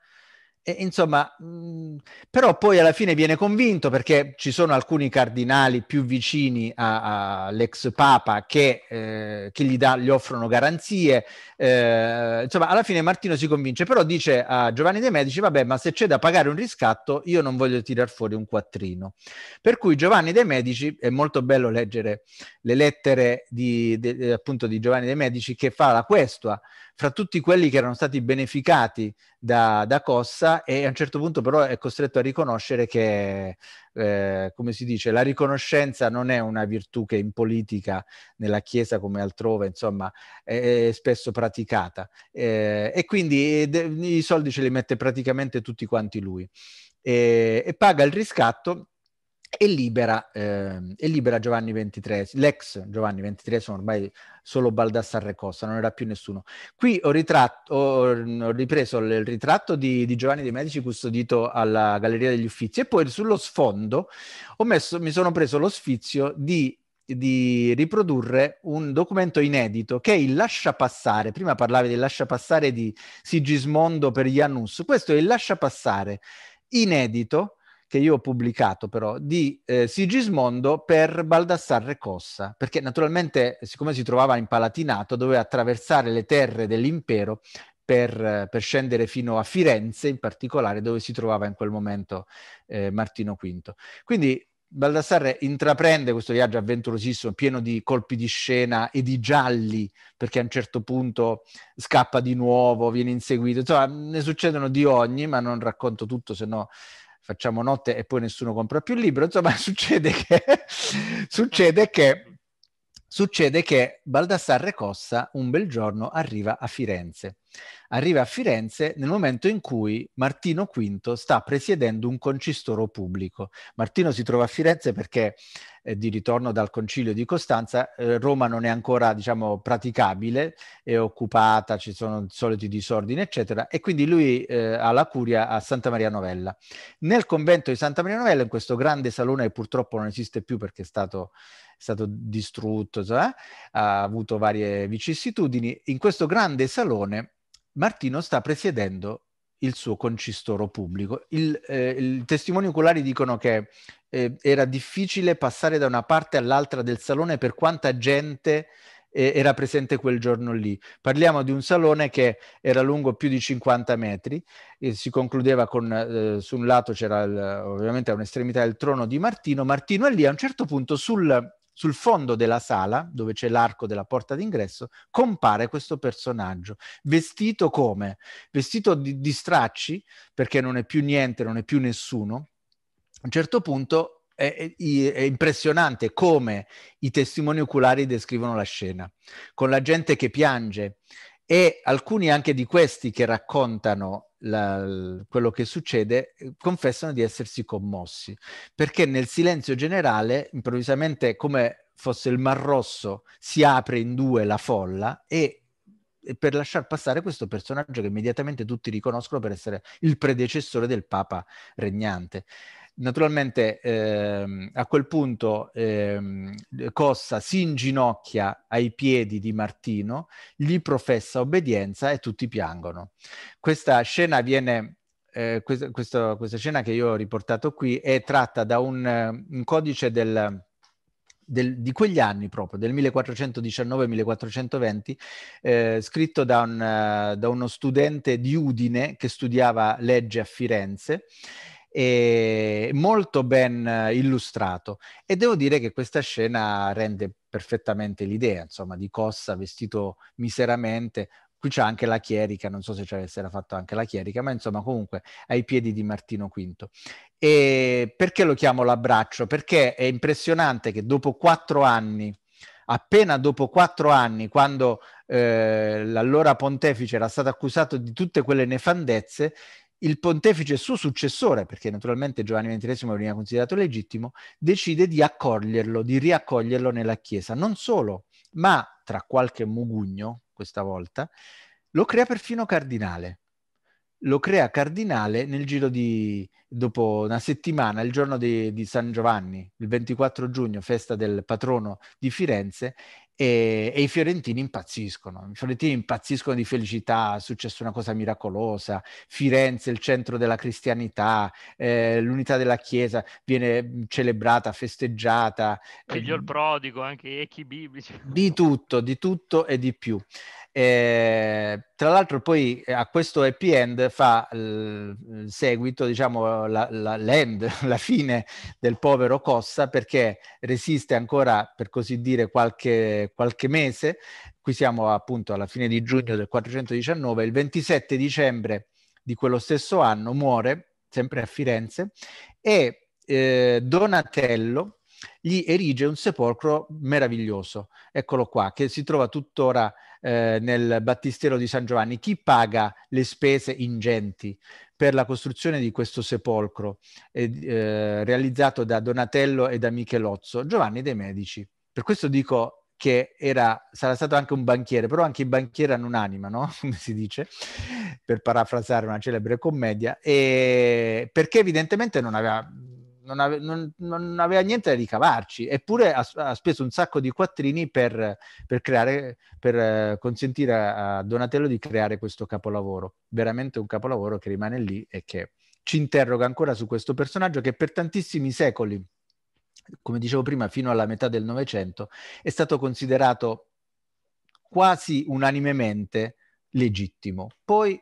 E, insomma, mh, mm, però poi alla fine viene convinto perché ci sono alcuni cardinali più vicini all'ex papa che, eh, che gli, da, gli, offrono garanzie. Eh, insomma, alla fine Martino si convince, però dice a Giovanni dei Medici, vabbè, ma se c'è da pagare un riscatto, io non voglio tirar fuori un quattrino. Per cui Giovanni dei Medici, è molto bello leggere le lettere di, de, appunto di Giovanni dei Medici che fa la questua fra tutti quelli che erano stati beneficati da, da Cossa e a un certo punto però è costretto a riconoscere che, eh, come si dice, la riconoscenza non è una virtù che in politica, nella Chiesa come altrove, insomma, è, è spesso praticata. Eh, e quindi de- i soldi ce li mette praticamente tutti quanti lui. E, e paga il riscatto e libera, eh, e libera Giovanni XXIII, l'ex Giovanni XXIII, ormai solo Baldassarre Costa, non era più nessuno. Qui ho, ritratto, ho ripreso il ritratto di, di, Giovanni dei Medici custodito alla Galleria degli Uffizi e poi sullo sfondo messo, mi sono preso lo sfizio di di riprodurre un documento inedito che è il lascia passare. Prima parlavi del lascia passare di Sigismondo per Janus. Questo è il lascia passare inedito che io ho pubblicato però di eh, Sigismondo per Baldassarre Cossa, perché naturalmente siccome si trovava in Palatinato doveva attraversare le terre dell'impero per, per, scendere fino a Firenze in particolare dove si trovava in quel momento eh, Martino V. Quindi Baldassarre intraprende questo viaggio avventurosissimo, pieno di colpi di scena e di gialli, perché a un certo punto scappa di nuovo, viene inseguito, insomma ne succedono di ogni, ma non racconto tutto, se no facciamo notte e poi nessuno compra più il libro, insomma succede che, succede che Succede che Baldassarre Cossa un bel giorno arriva a Firenze. Arriva a Firenze nel momento in cui Martino V sta presiedendo un concistoro pubblico. Martino si trova a Firenze perché eh, di ritorno dal concilio di Costanza eh, Roma non è ancora, diciamo, praticabile, è occupata, ci sono soliti disordini, eccetera, e quindi lui eh, ha la curia a Santa Maria Novella. Nel convento di Santa Maria Novella, in questo grande salone che purtroppo non esiste più perché è stato è stato distrutto, cioè, ha avuto varie vicissitudini. In questo grande salone Martino sta presiedendo il suo concistoro pubblico. I eh, testimoni oculari dicono che eh, era difficile passare da una parte all'altra del salone per quanta gente eh, era presente quel giorno lì. Parliamo di un salone che era lungo più di 50 metri e si concludeva con, eh, su un lato c'era il, ovviamente a un'estremità del trono di Martino. Martino è lì a un certo punto sul, sul fondo della sala, dove c'è l'arco della porta d'ingresso, compare questo personaggio, vestito come? Vestito di, di stracci, perché non è più niente, non è più nessuno. A un certo punto è, è, impressionante come i testimoni oculari descrivono la scena, con la gente che piange, e alcuni anche di questi che raccontano la, quello che succede eh, confessano di essersi commossi perché nel silenzio generale improvvisamente come fosse il Mar Rosso si apre in due la folla e per lasciar passare questo personaggio che immediatamente tutti riconoscono per essere il predecessore del Papa regnante. Naturalmente ehm, a quel punto ehm, Cossa si inginocchia ai piedi di Martino, gli professa obbedienza e tutti piangono. Questa scena viene eh, questa, questa, questa, scena che io ho riportato qui è tratta da un, un codice del, del, di quegli anni proprio, del 1419-1420, eh, scritto da, un, da, uno studente di Udine che studiava legge a Firenze e molto ben illustrato e devo dire che questa scena rende perfettamente l'idea, insomma, di Cossa vestito miseramente, qui c'è anche la chierica, non so se ci avessero fatto anche la chierica, ma insomma comunque ai piedi di Martino V. E perché lo chiamo l'abbraccio? Perché è impressionante che dopo quattro anni, appena dopo quattro anni, quando eh, l'allora pontefice era stato accusato di tutte quelle nefandezze, il pontefice suo successore, perché naturalmente Giovanni XXIII veniva considerato legittimo, decide di accoglierlo, di riaccoglierlo nella Chiesa. Non solo, ma tra qualche mugugno, questa volta, lo crea perfino cardinale. Lo crea cardinale nel giro di, dopo una settimana, il giorno di, di San Giovanni, il 24 giugno, festa del patrono di Firenze, e, e, i fiorentini impazziscono, i fiorentini impazziscono di felicità, è successa una cosa miracolosa, Firenze, il centro della cristianità, eh, l'unità della Chiesa viene mm, celebrata, festeggiata. Figlio ehm, il prodigo, anche echi biblici. Di tutto, di tutto e di più. Eh, tra l'altro poi eh, a questo happy end fa il seguito, diciamo, la, la, l'end, la fine del povero Cossa perché resiste ancora, per così dire, qualche, qualche mese. Qui siamo appunto alla fine di giugno del 419, il 27 dicembre di quello stesso anno muore, sempre a Firenze, e eh, Donatello, gli erige un sepolcro meraviglioso, eccolo qua, che si trova tuttora eh, nel battistero di San Giovanni, chi paga le spese ingenti per la costruzione di questo sepolcro eh, eh, realizzato da Donatello e da Michelozzo? Giovanni dei Medici. Per questo dico che era, sarà stato anche un banchiere, però anche i banchieri hanno un'anima, no? come si dice, per parafrasare una celebre commedia, e perché evidentemente non aveva non, ave, non, non, aveva niente da ricavarci, eppure ha, ha speso un sacco di quattrini per, per, creare, per eh, consentire a Donatello di creare questo capolavoro, veramente un capolavoro che rimane lì e che ci interroga ancora su questo personaggio che per tantissimi secoli, come dicevo prima, fino alla metà del Novecento, è stato considerato quasi unanimemente legittimo. Poi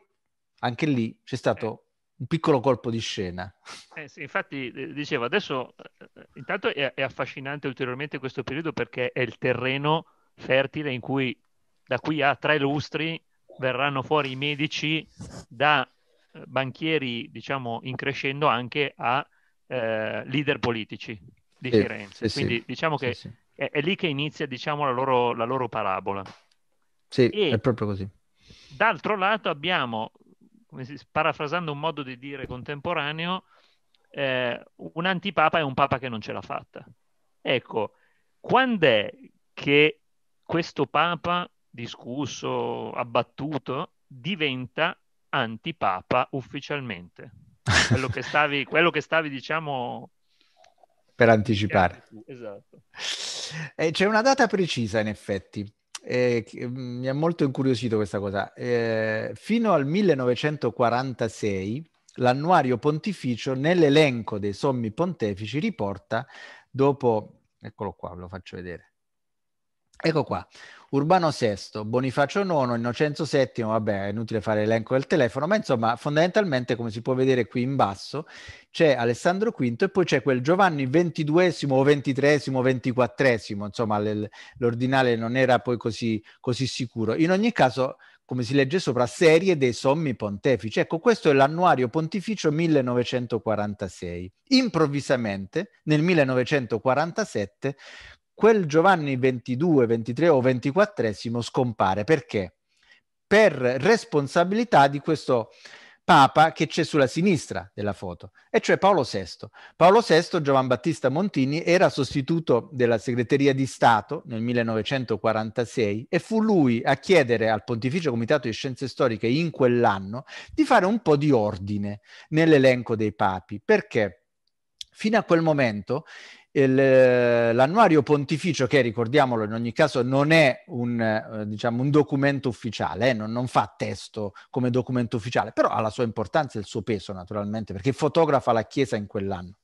anche lì c'è stato un piccolo colpo di scena. Eh sì, infatti eh, dicevo, adesso eh, intanto è, è, affascinante ulteriormente questo periodo perché è il terreno fertile in cui da qui a tre lustri verranno fuori i medici da eh, banchieri, diciamo, in crescendo anche a eh, leader politici di eh, Firenze. Sì, Quindi diciamo sì, diciamo che sì, è, è, lì che inizia, diciamo, la loro, la loro parabola. Sì, e è proprio così. D'altro lato abbiamo parafrasando un modo di dire contemporaneo, eh, un antipapa è un papa che non ce l'ha fatta. Ecco, quando è che questo papa discusso, abbattuto, diventa antipapa ufficialmente? Quello che stavi, quello che stavi diciamo... Per anticipare. Eh, esatto. Eh, c'è una data precisa, in effetti eh, mi ha molto incuriosito questa cosa. Eh, fino al 1946 l'annuario pontificio nell'elenco dei sommi pontefici riporta dopo, eccolo qua, ve lo faccio vedere, Ecco qua, Urbano VI, Bonifacio IX, Innocenzo VII, vabbè è inutile fare l'elenco del telefono, ma insomma fondamentalmente come si può vedere qui in basso c'è Alessandro V e poi c'è quel Giovanni XXII o XXIII o XXIV, insomma l'ordinale non era poi così, così sicuro. In ogni caso come si legge sopra, serie dei sommi pontefici. Ecco, questo è l'annuario pontificio 1946. Improvvisamente, nel 1947, quel Giovanni 22, 23 o 24 scompare. Perché? Per responsabilità di questo Papa che c'è sulla sinistra della foto, e cioè Paolo VI. Paolo VI, Giovan Battista Montini, era sostituto della segreteria di Stato nel 1946 e fu lui a chiedere al Pontificio Comitato di Scienze Storiche in quell'anno di fare un po' di ordine nell'elenco dei papi. Perché? Fino a quel momento il, eh, l'annuario pontificio, che ricordiamolo in ogni caso non è un, eh, diciamo, un documento ufficiale, eh, non, non, fa testo come documento ufficiale, però ha la sua importanza e il suo peso naturalmente, perché fotografa la Chiesa in quell'anno.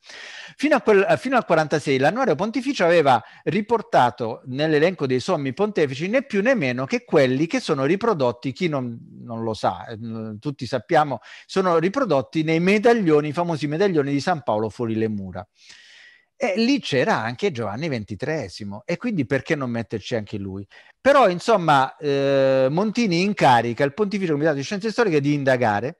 Fino, quel, fino al 46 l'annuario pontificio aveva riportato nell'elenco dei sommi pontefici né più né meno che quelli che sono riprodotti, chi non, non lo sa, eh, tutti sappiamo, sono riprodotti nei medaglioni, i famosi medaglioni di San Paolo fuori le mura. E lì c'era anche Giovanni XXIII e quindi perché non metterci anche lui? Però insomma eh, Montini incarica il Pontificio Comitato di Scienze Storiche di indagare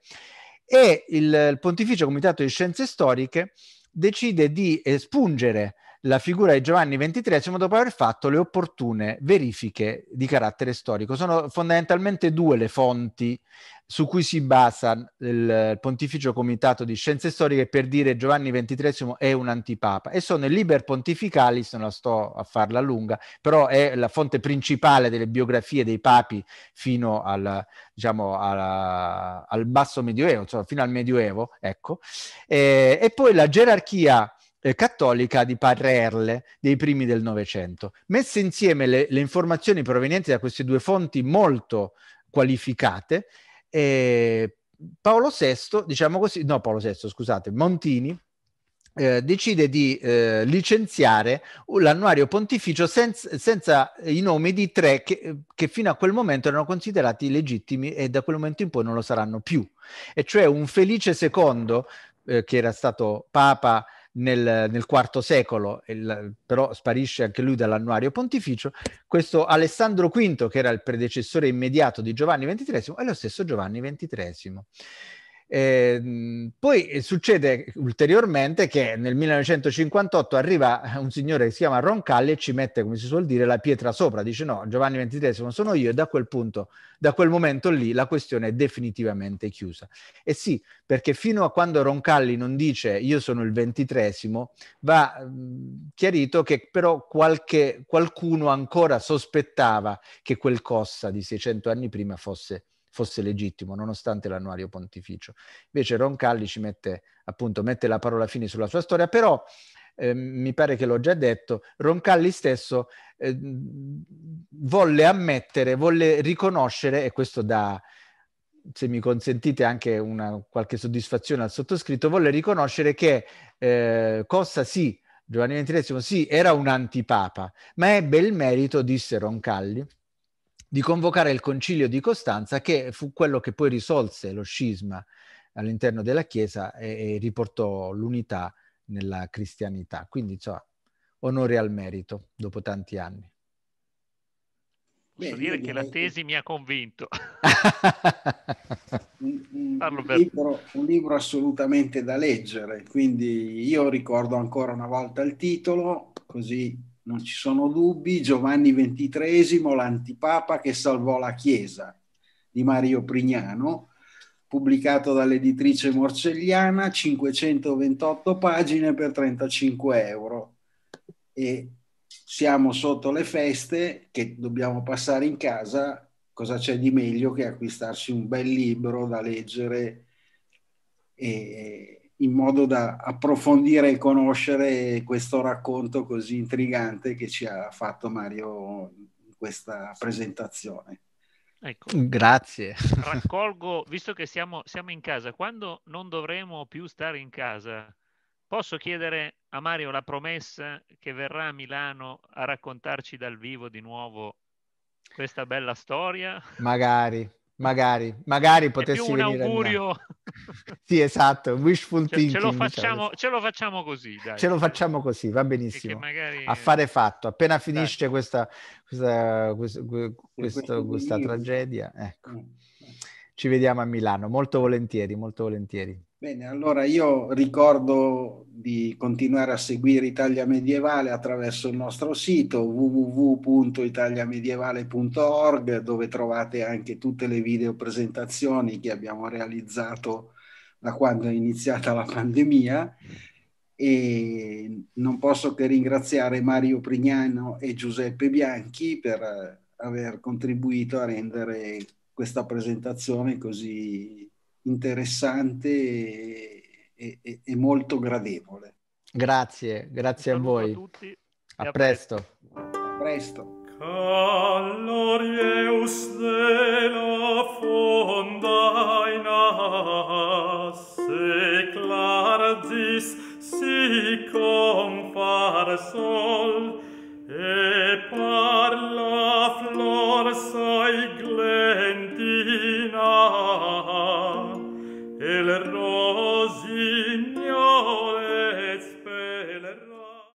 e il, il Pontificio Comitato di Scienze Storiche decide di espungere la figura di Giovanni XXIII dopo aver fatto le opportune verifiche di carattere storico. Sono fondamentalmente due le fonti su cui si basa il Pontificio Comitato di Scienze Storiche per dire Giovanni XXIII è un antipapa e sono il Liber Pontificalis, non la sto a farla lunga, però è la fonte principale delle biografie dei papi fino al, diciamo, alla, al basso medioevo, cioè fino al medioevo, ecco. E, e poi la gerarchia eh, cattolica di Padre Erle dei primi del Novecento. Messe insieme le, le, informazioni provenienti da queste due fonti molto qualificate, eh, Paolo VI, diciamo così, no Paolo VI, scusate, Montini, eh, decide di eh, licenziare l'annuario pontificio senz- senza i nomi di tre che, che, fino a quel momento erano considerati legittimi e da quel momento in poi non lo saranno più, e cioè un Felice II, eh, che era stato papa nel, nel IV secolo, il, però sparisce anche lui dall'annuario pontificio, questo Alessandro V, che era il predecessore immediato di Giovanni XXIII, è lo stesso Giovanni XXIII. Ehm, eh, poi succede ulteriormente che nel 1958 arriva un signore che si chiama Roncalli e ci mette, come si suol dire, la pietra sopra, dice no, Giovanni XXIII sono io e da quel punto, da quel momento lì la questione è definitivamente chiusa. E sì, perché fino a quando Roncalli non dice io sono il XXIII, va mh, mm, chiarito che però qualche, qualcuno ancora sospettava che quel Cossa di 600 anni prima fosse fosse legittimo, nonostante l'annuario pontificio. Invece Roncalli ci mette, appunto, mette la parola fine sulla sua storia, però eh, mi pare che l'ho già detto, Roncalli stesso eh, volle ammettere, volle riconoscere, e questo da se mi consentite anche una, qualche soddisfazione al sottoscritto, volle riconoscere che eh, Cossa sì, Giovanni XXIII sì, era un antipapa, ma ebbe il merito, disse Roncalli, di convocare il concilio di Costanza, che fu quello che poi risolse lo scisma all'interno della Chiesa e, e riportò l'unità nella cristianità. Quindi, cioè, onore al merito dopo tanti anni. Posso dire che la tesi mi ha convinto. un, un, un, libro, un, libro, assolutamente da leggere, quindi io ricordo ancora una volta il titolo, così non ci sono dubbi, Giovanni XXIII, l'antipapa che salvò la Chiesa di Mario Prignano, pubblicato dall'editrice Morcelliana, 528 pagine per 35 euro. E siamo sotto le feste che dobbiamo passare in casa, cosa c'è di meglio che acquistarsi un bel libro da leggere? E, in modo da approfondire e conoscere questo racconto così intrigante che ci ha fatto Mario in questa presentazione. Ecco, Grazie. Raccolgo, visto che siamo, siamo in casa, quando non dovremo più stare in casa, posso chiedere a Mario la promessa che verrà a Milano a raccontarci dal vivo di nuovo questa bella storia? Magari, magari, magari potessi venire. Un augurio. sì, esatto, wishful cioè, thinking. Ce lo, diciamo facciamo, diciamo. ce lo facciamo così, dai. Ce lo facciamo così, va benissimo. Magari... A fare fatto, appena finisce questa, questa, questa, questa, questa tragedia, ecco. Eh, eh. Ci vediamo a Milano, molto volentieri, molto volentieri. Bene, allora io ricordo di continuare a seguire Italia Medievale attraverso il nostro sito www.italiamedievale.org dove trovate anche tutte le video presentazioni che abbiamo realizzato da quando è iniziata la pandemia e non posso che ringraziare Mario Prignano e Giuseppe Bianchi per eh, aver contribuito a rendere questa presentazione così interessante e, e, e molto gradevole. Grazie, grazie a voi. A tutti. A, a presto. presto. A presto. Calorieus della fondaina se clardis si compar sol e par la flor sai glentina e rosi